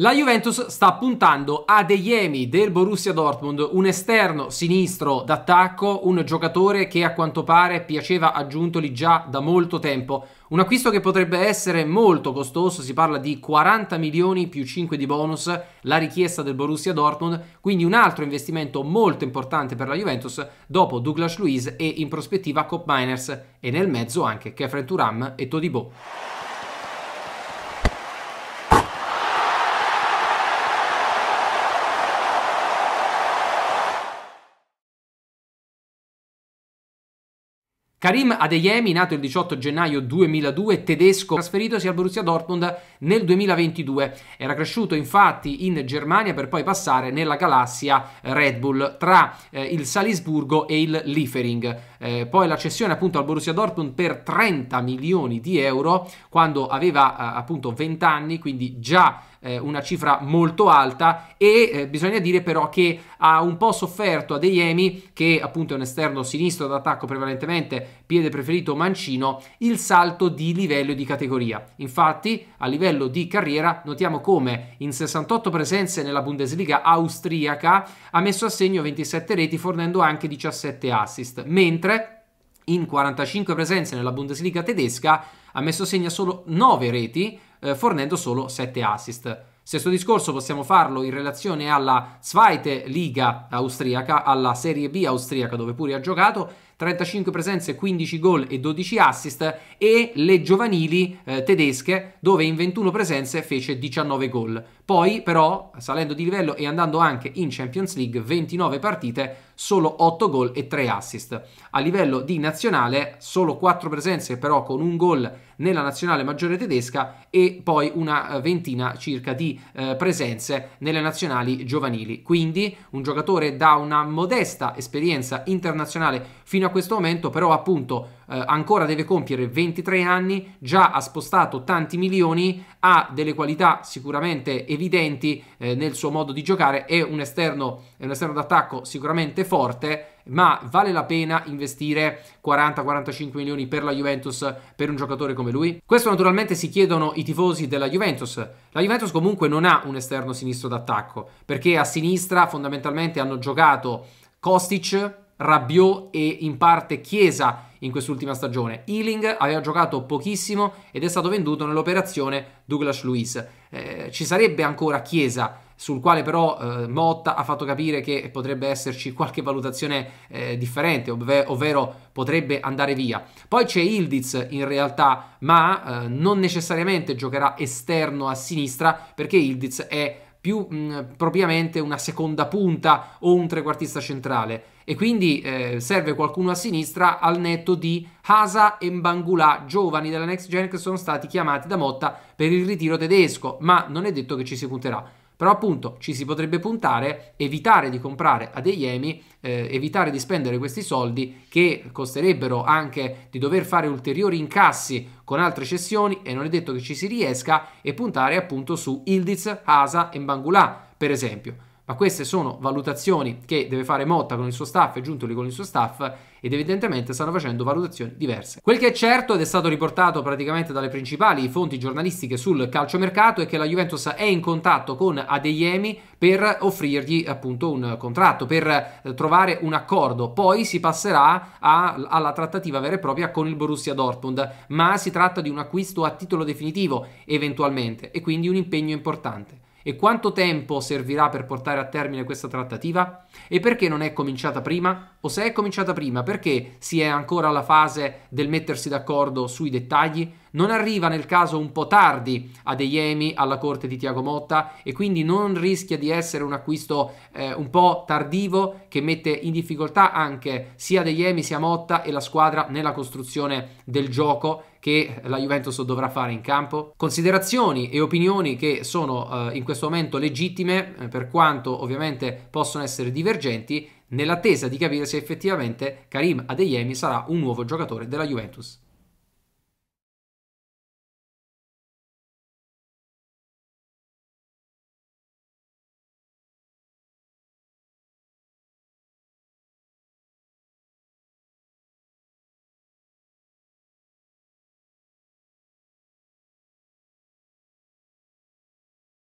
La Juventus sta puntando a De Jemi del Borussia Dortmund, un esterno sinistro d'attacco, un giocatore che a quanto pare piaceva a Giuntoli già da molto tempo. Un acquisto che potrebbe essere molto costoso, si parla di 40 milioni più 5 di bonus, la richiesta del Borussia Dortmund, quindi un altro investimento molto importante per la Juventus dopo Douglas Luiz e in prospettiva Cop Miners e nel mezzo anche Kefren Turam e Todibo. Karim Adeyemi, nato il 18 gennaio 2002, tedesco, trasferitosi al Borussia Dortmund nel 2022. Era cresciuto infatti in Germania per poi passare nella galassia Red Bull tra eh, il Salisburgo e il Liefering eh, poi la cessione appunto al Borussia Dortmund per 30 milioni di euro quando aveva eh, appunto 20 anni, quindi già eh, una cifra molto alta e eh, bisogna dire però che ha un po' sofferto a Deiemi che appunto è un esterno sinistro d'attacco prevalentemente piede preferito mancino il salto di livello di categoria infatti a livello di carriera notiamo come in 68 presenze nella Bundesliga austriaca ha messo a segno 27 reti fornendo anche 17 assist mentre in 45 presenze nella Bundesliga tedesca ha messo segna solo 9 reti, eh, fornendo solo 7 assist. Stesso discorso possiamo farlo in relazione alla Zweite Liga austriaca, alla Serie B austriaca dove pure ha giocato 35 presenze, 15 gol e 12 assist e le giovanili eh, tedesche dove in 21 presenze fece 19 gol. Poi però salendo di livello e andando anche in Champions League 29 partite, solo 8 gol e 3 assist. A livello di nazionale solo 4 presenze però con un gol nella nazionale maggiore tedesca e poi una eh, ventina circa di eh, presenze nelle nazionali giovanili. Quindi un giocatore da una modesta esperienza internazionale fino a a questo momento, però appunto eh, ancora deve compiere 23 anni, già ha spostato tanti milioni, ha delle qualità sicuramente evidenti eh, nel suo modo di giocare, è un esterno, è un esterno d'attacco sicuramente forte, ma vale la pena investire 40-45 milioni per la Juventus per un giocatore come lui? Questo naturalmente si chiedono i tifosi della Juventus. La Juventus comunque non ha un esterno sinistro d'attacco, perché a sinistra fondamentalmente hanno giocato Kostic, Rabiot e in parte Chiesa in quest'ultima stagione. Ealing aveva giocato pochissimo ed è stato venduto nell'operazione Douglas Luiz. Eh, ci sarebbe ancora Chiesa, sul quale però eh, Motta ha fatto capire che potrebbe esserci qualche valutazione eh, differente, ovve- ovvero potrebbe andare via. Poi c'è Ildiz in realtà, ma eh, non necessariamente giocherà esterno a sinistra perché Ildiz è più mh, mm, propriamente una seconda punta o un trequartista centrale e quindi eh, serve qualcuno a sinistra al netto di Hasa e Mbangula, giovani della next gen che sono stati chiamati da Motta per il ritiro tedesco, ma non è detto che ci si punterà. Però appunto ci si potrebbe puntare, evitare di comprare a degli EMI, eh, evitare di spendere questi soldi che costerebbero anche di dover fare ulteriori incassi con altre cessioni e non è detto che ci si riesca e puntare appunto su Ildiz, Asa e Bangula per esempio. Ma queste sono valutazioni che deve fare Motta con il suo staff e Giuntoli con il suo staff ed evidentemente stanno facendo valutazioni diverse. Quel che è certo ed è stato riportato praticamente dalle principali fonti giornalistiche sul calciomercato è che la Juventus è in contatto con Adeyemi per offrirgli appunto un contratto, per eh, trovare un accordo. Poi si passerà a, alla trattativa vera e propria con il Borussia Dortmund, ma si tratta di un acquisto a titolo definitivo eventualmente e quindi un impegno importante. E quanto tempo servirà per portare a termine questa trattativa? E perché non è cominciata prima? O se è cominciata prima, perché si è ancora alla fase del mettersi d'accordo sui dettagli? non arriva nel caso un po' tardi a Adeyemi alla corte di Tiago Motta e quindi non rischia di essere un acquisto eh, un po' tardivo che mette in difficoltà anche sia Adeyemi sia Motta e la squadra nella costruzione del gioco che la Juventus dovrà fare in campo? Considerazioni e opinioni che sono eh, in questo momento legittime, eh, per quanto ovviamente possono essere divergenti, nell'attesa di capire se effettivamente Karim Adeyemi sarà un nuovo giocatore della Juventus.